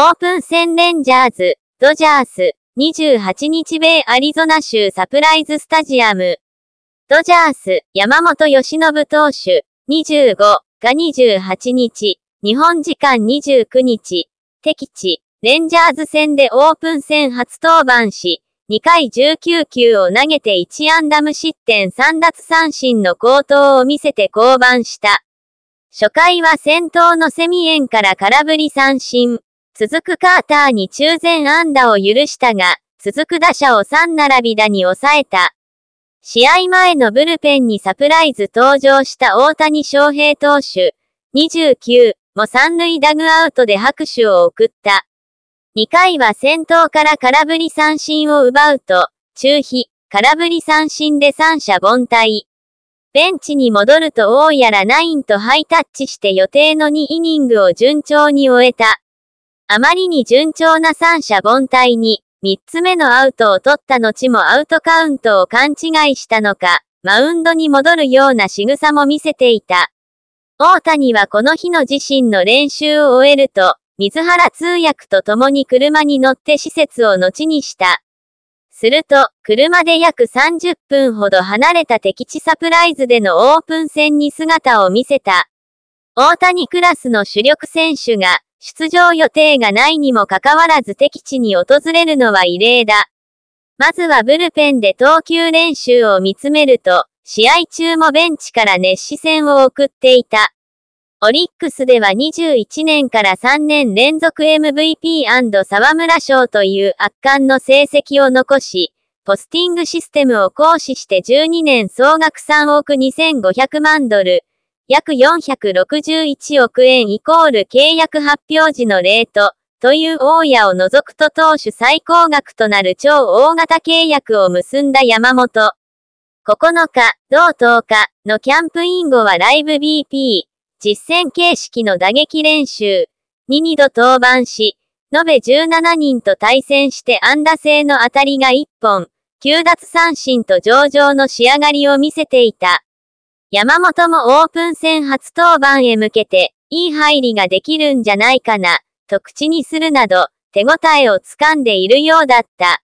オープン戦レンジャーズ、ドジャース、28日米アリゾナ州サプライズスタジアム。ドジャース、山本由伸投手、25が28日、日本時間29日、敵地、レンジャーズ戦でオープン戦初登板し、2回19球を投げて1安打無失点3奪三振の高投を見せて降板した。初回は先頭のセミエンから空振り三振。続くカーターに中前安打を許したが、続く打者を3並び打に抑えた。試合前のブルペンにサプライズ登場した大谷翔平投手、29も三塁ダグアウトで拍手を送った。2回は先頭から空振り三振を奪うと、中飛、空振り三振で三者凡退。ベンチに戻ると大やらナインとハイタッチして予定の2イニングを順調に終えた。あまりに順調な三者凡退に、三つ目のアウトを取った後もアウトカウントを勘違いしたのか、マウンドに戻るような仕草も見せていた。大谷はこの日の自身の練習を終えると、水原通訳と共に車に乗って施設を後にした。すると、車で約30分ほど離れた敵地サプライズでのオープン戦に姿を見せた。大谷クラスの主力選手が、出場予定がないにもかかわらず敵地に訪れるのは異例だ。まずはブルペンで投球練習を見つめると、試合中もベンチから熱視線を送っていた。オリックスでは21年から3年連続 MVP& 沢村賞という圧巻の成績を残し、ポスティングシステムを行使して12年総額3億2500万ドル、約461億円イコール契約発表時のレート、という大家を除くと当主最高額となる超大型契約を結んだ山本。9日、同10日のキャンプイン後はライブ BP、実戦形式の打撃練習、に2度登板し、延べ17人と対戦して安打制の当たりが1本、9奪三振と上々の仕上がりを見せていた。山本もオープン戦初登板へ向けて、いい入りができるんじゃないかな、と口にするなど、手応えをつかんでいるようだった。